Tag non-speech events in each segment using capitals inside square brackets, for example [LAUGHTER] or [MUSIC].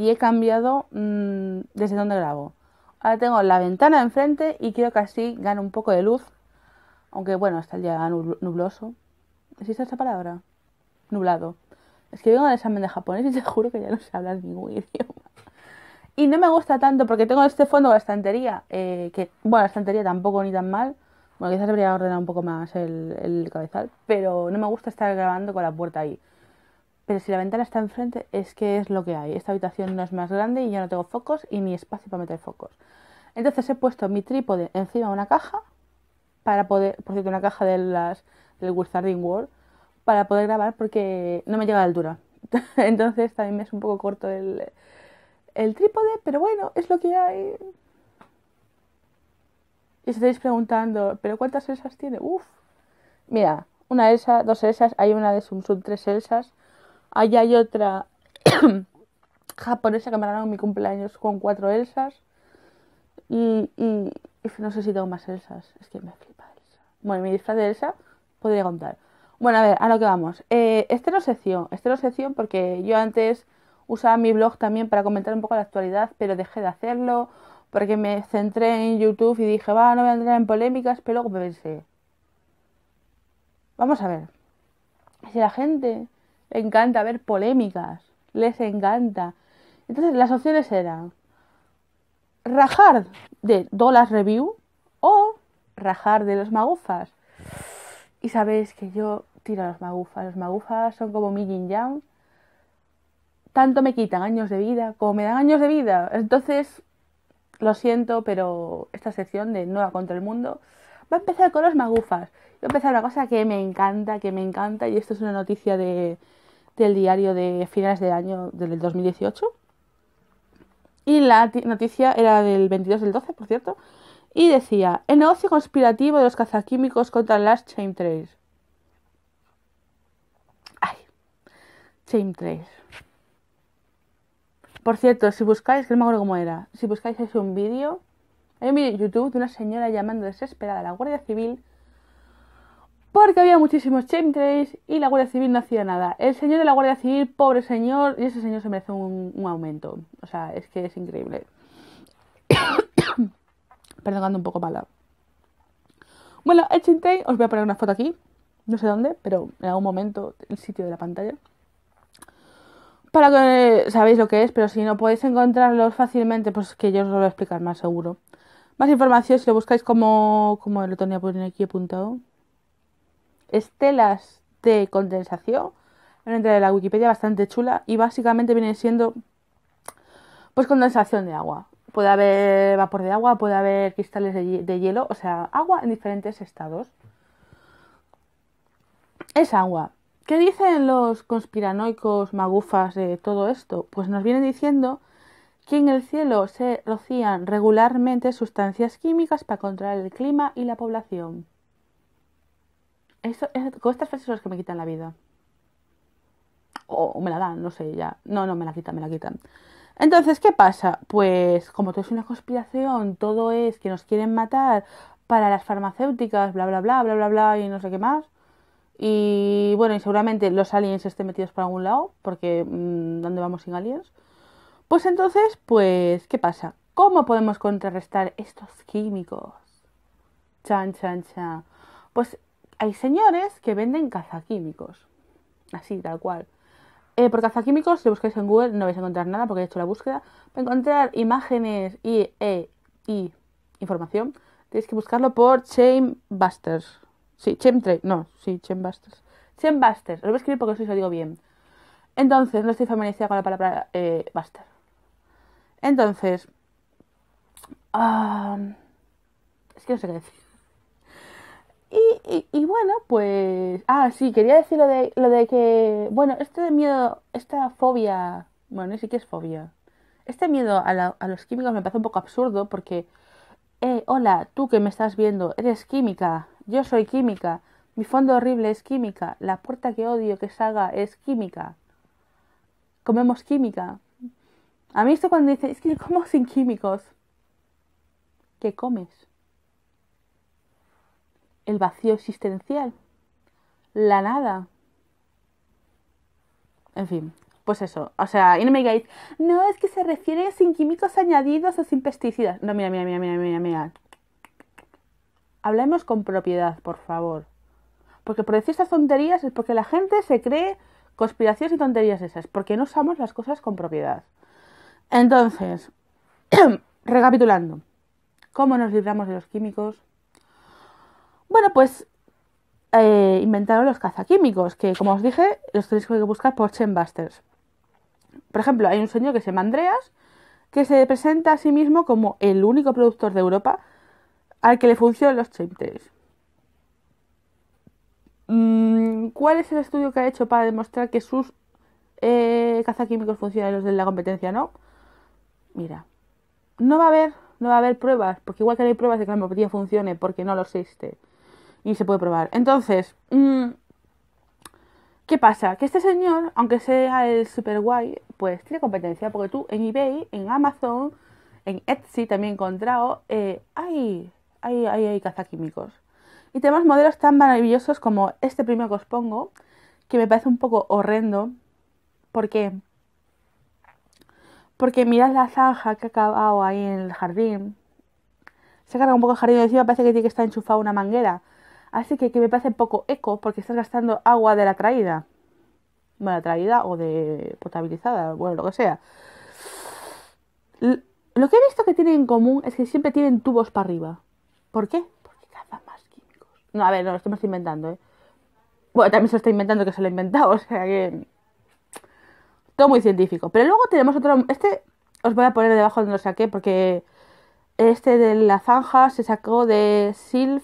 y he cambiado mm, desde donde grabo. Ahora tengo la ventana enfrente y quiero que así gane un poco de luz. Aunque bueno, está el día nubloso. ¿Es esa palabra? Nublado. Es que vengo del examen de japonés y te juro que ya no sé hablar ningún [LAUGHS] idioma. Y no me gusta tanto porque tengo este fondo de la estantería. Eh, que, bueno, la estantería tampoco ni tan mal. Bueno, quizás debería ordenar un poco más el cabezal. Pero no me gusta estar grabando con la puerta ahí. Pero si la ventana está enfrente, es que es lo que hay. Esta habitación no es más grande y yo no tengo focos y ni espacio para meter focos. Entonces he puesto mi trípode encima de una caja para poder, por cierto, una caja de del Wizarding World para poder grabar porque no me llega a la altura. [LAUGHS] Entonces también me es un poco corto el, trípode, pero bueno, es lo que hay. Y estáis preguntando, ¿pero cuántas Elsas tiene? Uf. Mira, una Elsa, dos Elsas, hay una de Sumsum, tres Elsas. Allá hay otra [COUGHS] japonesa que me regalado mi cumpleaños con cuatro Elsas. Y, no sé si tengo más Elsas. Es que me flipa Elsa. Bueno, mi disfraz de Elsa podría contar. Bueno, a ver, a lo que vamos. Eh, este Eh, sección es este sección porque yo antes usaba mi blog también para comentar un poco la actualidad, pero dejé de hacerlo porque me centré en YouTube y dije, va, no voy a entrar en polémicas, pero luego me pensé. Vamos a ver. Si la gente encanta ver polémicas, les encanta. Entonces las opciones eran rajar de Dollar Review o rajar de los magufas. Y sabéis que yo tiro a los magufas. Los magufas son como mi yin yang. Tanto me quitan años de vida como me dan años de vida. Entonces, lo siento, pero esta sección de Nueva contra el Mundo va a empezar con los magufas. Yo a empezar una cosa que me encanta, que me encanta, y esto es una noticia de, del diario de finales del año del 2018. Y la noticia era del 22 del 12, por cierto. Y decía, el negocio conspirativo de los cazaquímicos contra las chain 3 Ay, chain Por cierto, si buscáis, que no me acuerdo cómo era, si buscáis es un vídeo, hay un vídeo YouTube de una señora llamando desesperada a la Guardia Civil porque había muchísimos trays y la Guardia Civil no hacía nada. El señor de la Guardia Civil, pobre señor, y ese señor se merece un, aumento. O sea, es que es increíble. [COUGHS] Perdón, ando un poco mala. Bueno, el os voy a poner una foto aquí, no sé dónde, pero en algún momento, el sitio de la pantalla. Para que sabéis lo que es, pero si no podéis encontrarlo fácilmente, pues que yo os lo voy a explicar más seguro. Más información si lo buscáis como, como lo tenía por aquí apuntado estelas de condensación. Una de la Wikipedia bastante chula y básicamente viene siendo pues condensación de agua. Puede haber vapor de agua, puede haber cristales de, de hielo, o sea, agua en diferentes estados. Es agua. ¿Qué dicen los conspiranoicos magufas de todo esto? Pues nos vienen diciendo que en el cielo se rocían regularmente sustancias químicas para controlar el clima y la población con estas frases son las que me quitan la vida. O, me la dan, no sé, ya. No, no, me la quitan, me la quitan. Entonces, ¿qué pasa? Pues como todo es una conspiración, todo es que nos quieren matar para las farmacéuticas, bla, bla, bla, bla, bla, bla, y no sé qué más. Y bueno, y seguramente los aliens estén metidos por algún lado, porque mm, ¿dónde vamos sin aliens? Pues entonces, pues, ¿qué pasa? ¿Cómo podemos contrarrestar estos químicos? Chan, chan, chan. Pues hay señores que venden cazaquímicos. Así, tal cual. Eh, por cazaquímicos, si buscáis en Google, no vais a encontrar nada porque he hecho la búsqueda. Para encontrar imágenes y, eh, información, tenéis que buscarlo por Chainbusters. Sí, Trade. No, sí, Chainbusters. Chainbusters. Lo voy a escribir porque eso lo digo bien. Entonces, no estoy familiarizada con la palabra eh, Buster. Entonces. Ah, es que no sé qué decir. Y, y, bueno, pues. Ah, sí, quería decir lo de, lo de que. Bueno, este miedo, esta fobia. Bueno, sí que es fobia. Este miedo a, la, a los químicos me parece un poco absurdo porque. Eh, hola, tú que me estás viendo, eres química. Yo soy química. Mi fondo horrible es química. La puerta que odio que salga es química. Comemos química. A mí esto cuando dice, es que yo como sin químicos. ¿Qué comes? el vacío existencial, la nada. En fin, pues eso. O sea, y no me digáis, no, es que se refiere sin químicos añadidos o sin pesticidas. No, mira, mira, mira, mira, mira, mira. Hablemos con propiedad, por favor. Porque por decir estas tonterías es porque la gente se cree conspiraciones y tonterías esas, porque no usamos las cosas con propiedad. Entonces, [CLEARS THROAT] recapitulando, ¿cómo nos libramos de los químicos? Bueno, pues eh, inventaron los cazaquímicos, que como os dije, los tenéis que buscar por Chainbusters. Por ejemplo, hay un señor que se llama Andreas, que se presenta a sí mismo como el único productor de Europa al que le funcionan los Mmm. ¿Cuál es el estudio que ha hecho para demostrar que sus eh, cazaquímicos funcionan los de la competencia? No. Mira, no va a haber, no va a haber pruebas, porque igual que no hay pruebas de que la competencia funcione, porque no lo existe y se puede probar. Entonces, mm, ¿qué pasa? Que este señor, aunque sea el super guay, pues tiene competencia, porque tú en eBay, en Amazon, en Etsy también he encontrado, eh, hay, hay, hay, hay cazaquímicos. Y tenemos modelos tan maravillosos como este primero que os pongo, que me parece un poco horrendo. ¿Por qué? Porque mirad la zanja que ha acabado ahí en el jardín. Se carga un poco el jardín y encima parece que tiene que estar enchufada una manguera. Así que, que me parece poco eco porque estás gastando agua de la traída. Bueno, traída o de potabilizada, bueno, lo que sea. Lo que he visto que tienen en común es que siempre tienen tubos para arriba. ¿Por qué? Porque cazan más químicos. No, a ver, no, lo estoy inventando, ¿eh? Bueno, también se lo está inventando que se lo he inventado, [LAUGHS] o sea que... Todo muy científico. Pero luego tenemos otro... Este os voy a poner debajo de donde lo qué porque... Este de la zanja se sacó de Silf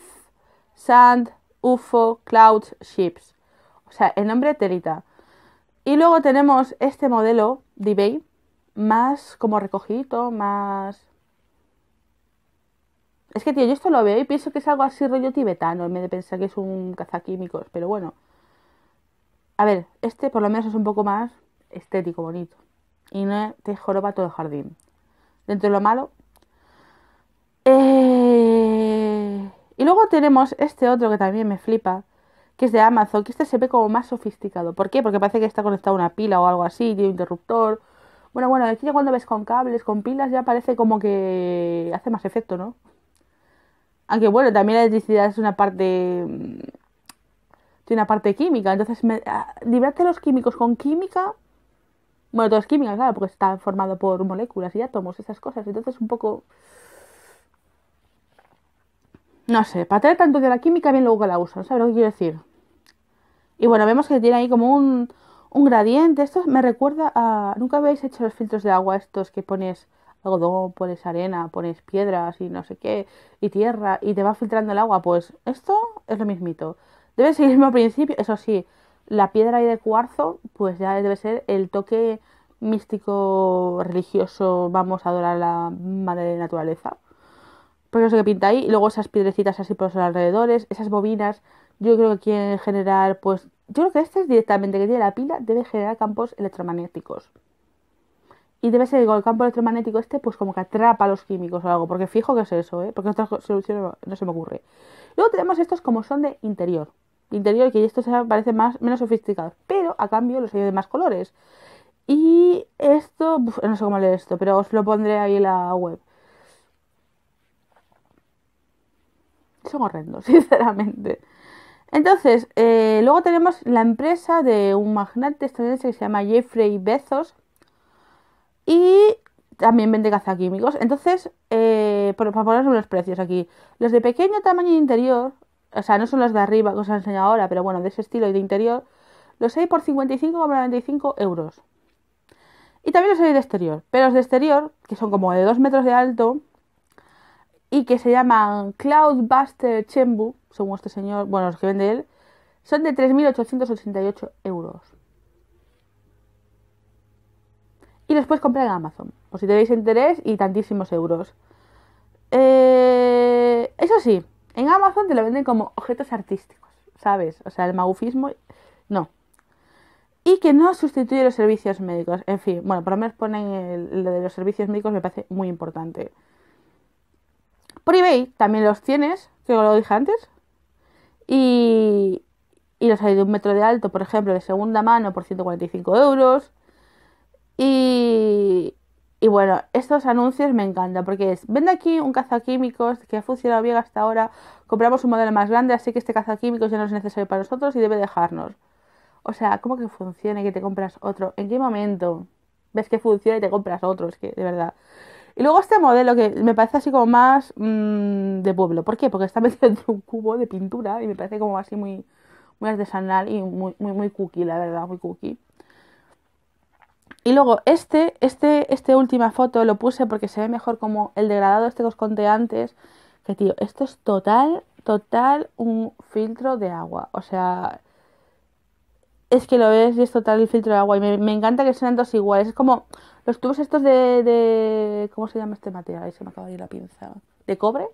Sand, UFO, Cloud, Ships. O sea, el nombre terita. Y luego tenemos este modelo de eBay, más como recogido, más... Es que, tío, yo esto lo veo y pienso que es algo así rollo tibetano, en vez de pensar que es un cazaquímico pero bueno. A ver, este por lo menos es un poco más estético, bonito. Y no te joroba todo el jardín. Dentro de lo malo... Eh, y luego tenemos este otro que también me flipa, que es de Amazon, que este se ve como más sofisticado. ¿Por qué? Porque parece que está conectado a una pila o algo así, tiene un interruptor. Bueno, bueno, aquí ya cuando ves con cables, con pilas, ya parece como que hace más efecto, ¿no? Aunque bueno, también la electricidad es una parte. Tiene una parte química. Entonces, me... de ah, los químicos con química. Bueno, todo es química, claro, porque está formado por moléculas y átomos, esas cosas. Entonces, un poco no sé, para tener tanto de la química bien luego que la usa ¿sabes lo que quiero decir? Y bueno, vemos que tiene ahí como un, un gradiente. Esto me recuerda a... ¿Nunca habéis hecho los filtros de agua estos que pones algodón, pones arena, pones piedras y no sé qué, y tierra, y te va filtrando el agua? Pues esto es lo mismito. Debe ser el mismo principio, eso sí, la piedra y de cuarzo, pues ya debe ser el toque místico, religioso, vamos a adorar la madre naturaleza. Porque pues no sé qué pinta ahí, y luego esas piedrecitas así por los alrededores, esas bobinas, yo creo que quieren generar, pues, yo creo que este es directamente que tiene la pila, debe generar campos electromagnéticos. Y debe ser el campo electromagnético este, pues como que atrapa a los químicos o algo, porque fijo que es eso, ¿eh? porque otra solución no, se me ocurre. Luego tenemos estos como son de interior, interior que estos parecen más, menos sofisticados, pero a cambio los hay de más colores. Y esto, no sé cómo leer esto, pero os lo pondré ahí en la web. Horrendo, [LAUGHS] sinceramente. Entonces, eh, luego tenemos la empresa de un magnate estadounidense que se llama Jeffrey Bezos y también vende cazaquímicos. Entonces, eh, por, para poner los precios aquí, los de pequeño tamaño interior, o sea, no son los de arriba que os he enseñado ahora, pero bueno, de ese estilo y de interior, los hay por 55,95 euros. Y también los hay de exterior, pero los de exterior, que son como de 2 metros de alto, y que se llaman Cloudbuster Chembu, según este señor, bueno, los que vende él, son de 3.888 euros. Y los puedes comprar en Amazon, o si tenéis interés, y tantísimos euros. Eh, eso sí, en Amazon te lo venden como objetos artísticos, ¿sabes? O sea, el magufismo, no. Y que no sustituye los servicios médicos. En fin, bueno, por lo menos ponen lo de los servicios médicos, me parece muy importante. Por eBay también los tienes, que lo dije antes. Y, y los hay de un metro de alto, por ejemplo, de segunda mano por 145 euros. Y, bueno, estos anuncios me encantan porque es, vende aquí un químicos que ha funcionado bien hasta ahora, compramos un modelo más grande, así que este químicos ya no es necesario para nosotros y debe dejarnos. O sea, ¿cómo que y que te compras otro? ¿En qué momento ves que funciona y te compras otro? Es que, de verdad. Y luego este modelo que me parece así como más mm, de pueblo. ¿Por qué? Porque está [LAUGHS] metido dentro de un cubo de pintura y me parece como así muy, artesanal y muy, muy, cookie, la verdad, muy cookie. Y luego este, este, este última foto lo puse porque se ve mejor como el degradado este que os conté antes. Que tío, esto es total, total un filtro de agua. O sea, es que lo ves y es total el filtro de agua. Y me, me encanta que sean dos iguales. Es como los tubos estos de, ¿Cómo se llama este material? Ahí se me acaba de ir la pinza. ¿De cobre?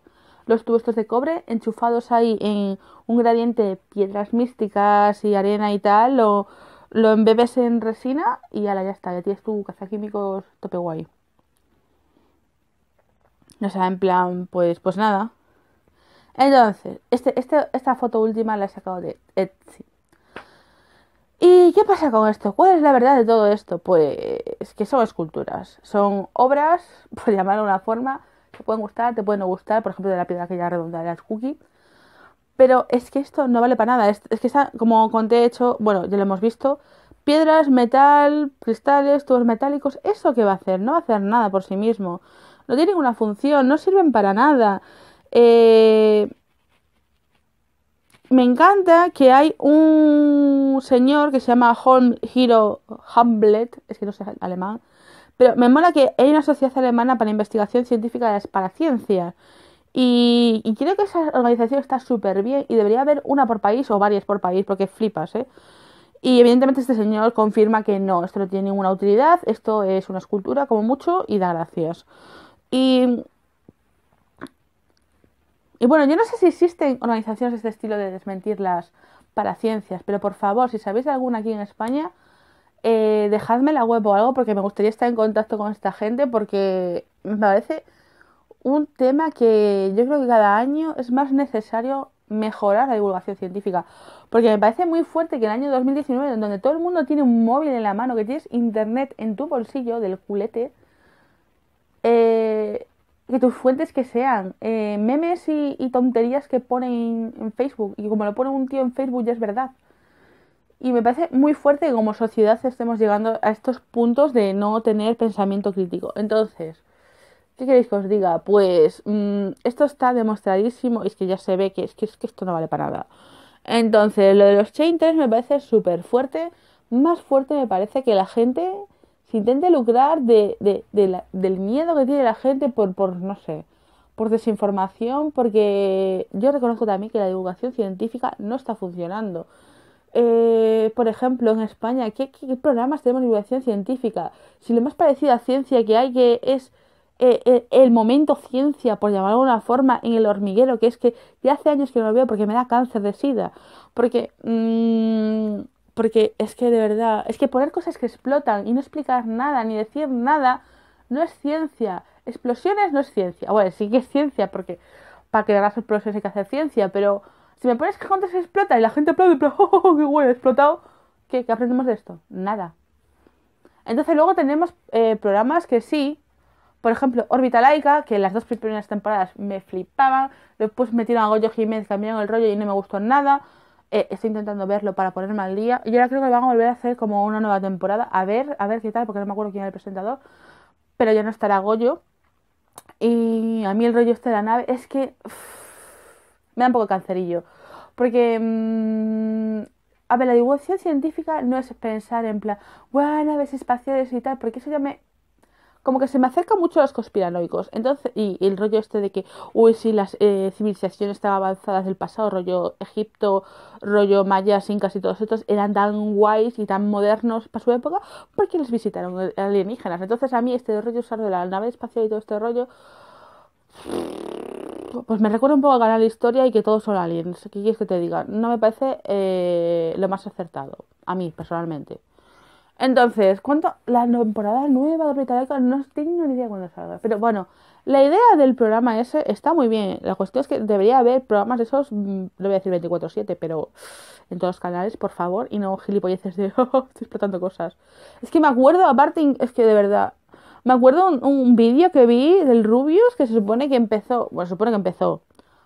Los tubos estos de cobre enchufados ahí en un gradiente de piedras místicas y arena y tal. Lo, lo embebes en resina y ya está. Ya tienes tu químicos tope guay. no sea, en plan, pues, pues nada. Entonces, este, este, esta foto última la he sacado de Etsy. ¿Y qué pasa con esto? ¿Cuál es la verdad de todo esto? Pues que son esculturas, son obras, [LAUGHS] por llamarlo de una forma, te pueden gustar, te pueden no gustar, por ejemplo, de la piedra que ya redonda de las Pero es que esto no vale para nada, es, que está, como conté hecho, bueno, ya lo hemos visto, piedras, metal, cristales, tubos metálicos, ¿eso qué va a hacer? No va a hacer nada por sí mismo, no tiene ninguna función, no sirven para nada. Eh me encanta que hay un señor que se llama Holm Hiro Hamlet, es que no sé alemán, pero me mola que hay una sociedad alemana para investigación científica de la ciencia Y, y creo que esa organización está súper bien y debería haber una por país o varias por país porque flipas, ¿eh? Y evidentemente este señor confirma que no, esto no tiene ninguna utilidad, esto es una escultura como mucho y da gracias. Y y bueno, yo no sé si existen organizaciones de este estilo de desmentir las ciencias pero por favor, si sabéis alguna aquí en España, eh, dejadme la web o algo porque me gustaría estar en contacto con esta gente porque me parece un tema que yo creo que cada año es más necesario mejorar la divulgación científica. Porque me parece muy fuerte que en el año 2019, donde todo el mundo tiene un móvil en la mano, que tienes internet en tu bolsillo del culete, eh, que tus fuentes que sean eh, memes y, tonterías que ponen en Facebook. Y como lo pone un tío en Facebook ya es verdad. Y me parece muy fuerte que como sociedad estemos llegando a estos puntos de no tener pensamiento crítico. Entonces, ¿qué queréis que os diga? Pues mm, esto está demostradísimo. Y es que ya se ve que es, es que esto no vale para nada. Entonces, lo de los chain me parece súper fuerte. Más fuerte me parece que la gente intente lucrar del miedo que tiene la gente por, no sé, por desinformación, porque yo reconozco también que la divulgación científica no está funcionando. Eh, por ejemplo, en España, ¿qué, programas tenemos de divulgación científica? Si lo más parecido a ciencia que hay que es eh, eh, el momento ciencia, por llamarlo de alguna forma, en el hormiguero, que es que ya hace años que no lo veo porque me da cáncer de sida. Porque... Mm, porque es que de verdad, es que poner cosas que explotan y no explicar nada ni decir nada no es ciencia. Explosiones no es ciencia. Bueno, sí que es ciencia porque para crear las explosiones hay que hacer ciencia, pero si me pones que cuando se explota y la gente aplaude, pero [LAUGHS] oh, oh, oh, qué explotado, ¿qué, ¿qué, aprendemos de esto? Nada. Entonces luego tenemos eh, programas que sí, por ejemplo, laica que las dos primeras temporadas me flipaban, después metieron a Goyo Jiménez, cambiaron el rollo y no me gustó nada. Eh, estoy intentando verlo para ponerme al día. Y ahora creo que van a volver a hacer como una nueva temporada. A ver, a ver qué tal, porque no me acuerdo quién era el presentador. Pero ya no estará Goyo. Y a mí el rollo este de la nave es que me da un poco cancerillo. Porque, mm, a ver, la divulgación científica no es pensar en plan, bueno, naves espaciales y tal, porque eso ya me como que se me acerca mucho a los conspiranoicos. Entonces, y, el rollo este de que, uy, si las eh, civilizaciones tan avanzadas del pasado, rollo Egipto, rollo mayas, incas y todos estos, eran tan guays y tan modernos para su época, ¿Por qué les visitaron alienígenas. Entonces, a mí este rollo usar de la nave espacial y todo este rollo pues me recuerda un poco a canal la historia y que todos son aliens. ¿Qué quieres que te diga? No me parece eh, lo más acertado, a mí personalmente. Entonces, ¿cuánto? La temporada nueva de Británica no tengo ni idea cuándo salga. Pero bueno, la idea del programa ese está muy bien. La cuestión es que debería haber programas de esos, mm, lo voy a decir 24-7, pero en todos los canales, por favor, y no gilipolleces de [LAUGHS] oh, estoy explotando cosas. Es que me acuerdo, aparte, es que de verdad, me acuerdo un, vídeo que vi del Rubius que se supone que empezó, bueno, se supone que empezó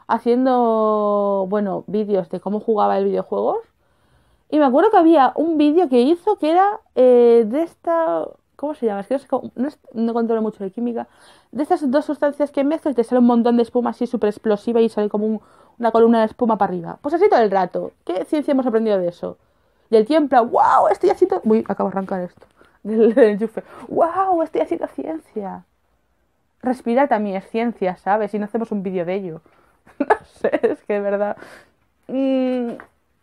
haciendo, bueno, vídeos de cómo jugaba el videojuego. Y me acuerdo que había un vídeo que hizo que era eh, de esta. ¿Cómo se llama? Es que no, sé controlo mucho de química. De estas dos sustancias que mezclas te sale un montón de espuma así súper explosiva y sale como una columna de espuma para arriba. Pues así todo el rato. ¿Qué ciencia hemos aprendido de eso? Y el tiempo, wow, estoy haciendo... Uy, acabo de arrancar esto [LAUGHS] del, enchufe. Wow, estoy haciendo ciencia. Respirar también es ciencia, ¿sabes? Y no hacemos un vídeo de ello. [LAUGHS] no sé, es que es verdad... Mm,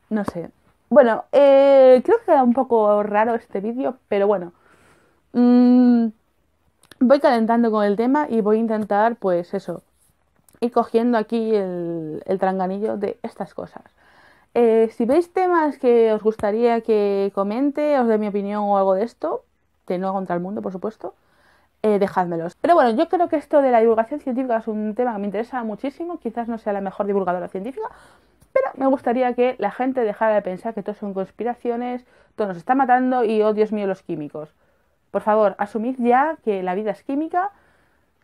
no sé, bueno, eh, creo que queda un poco raro este vídeo, pero bueno. Mm, voy calentando con el tema y voy a intentar, pues eso, ir cogiendo aquí el, tranganillo de estas cosas. Eh, si veis temas que os gustaría que comente, os dé mi opinión o algo de esto, que no contra el mundo, por supuesto, eh, dejádmelos. Pero bueno, yo creo que esto de la divulgación científica es un tema que me interesa muchísimo. Quizás no sea la mejor divulgadora científica, pero me gustaría que la gente dejara de pensar que todo son conspiraciones, todo nos está matando y, oh Dios mío, los químicos. Por favor, asumid ya que la vida es química,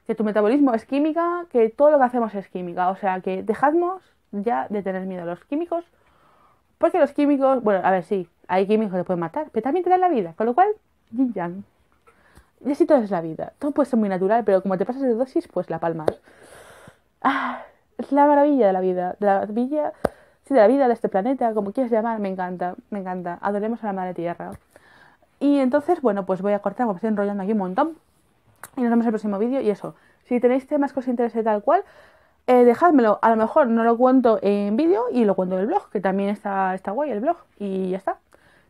que tu metabolismo es química, que todo lo que hacemos es química. O sea, que dejadnos ya de tener miedo a los químicos, porque los químicos, bueno, a ver, sí, hay químicos que te pueden matar, pero también te dan la vida, con lo cual, yin yang. Y todo es la vida. Todo puede ser muy natural, pero como te pasas de dosis, pues la palmas. Ah, es la maravilla de la vida, la maravilla de la vida, de este planeta, como quieras llamar, me encanta, me encanta. Adoremos a la madre tierra. Y entonces, bueno, pues voy a cortar, me estoy enrollando aquí un montón. Y nos vemos en el próximo vídeo. Y eso, si tenéis temas que os interese tal cual, dejadmelo eh, dejádmelo. A lo mejor no lo cuento en vídeo y lo cuento en el blog, que también está, está guay el blog. Y ya está.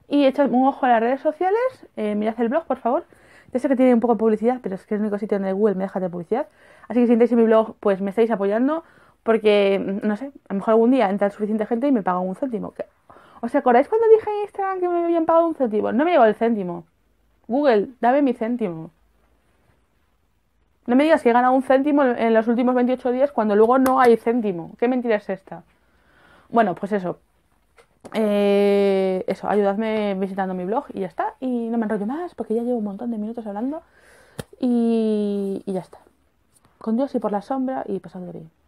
Y echad un ojo a las redes sociales, eh, mirad el blog, por favor. Ya sé que tiene un poco de publicidad, pero es que es el único sitio donde Google me deja de publicidad. Así que si entráis en mi blog, pues me estáis apoyando. Porque, no sé, a lo mejor algún día entra suficiente gente y me paga un céntimo. ¿Os acordáis cuando dije en Instagram que me habían pagado un céntimo? No me llegó el céntimo. Google, dame mi céntimo. No me digas que he ganado un céntimo en los últimos 28 días cuando luego no hay céntimo. ¿Qué mentira es esta? Bueno, pues eso. Eh, eso, ayudadme visitando mi blog y ya está. Y no me enrollo más porque ya llevo un montón de minutos hablando. Y, ya está. Con Dios y por la sombra y pasando bien.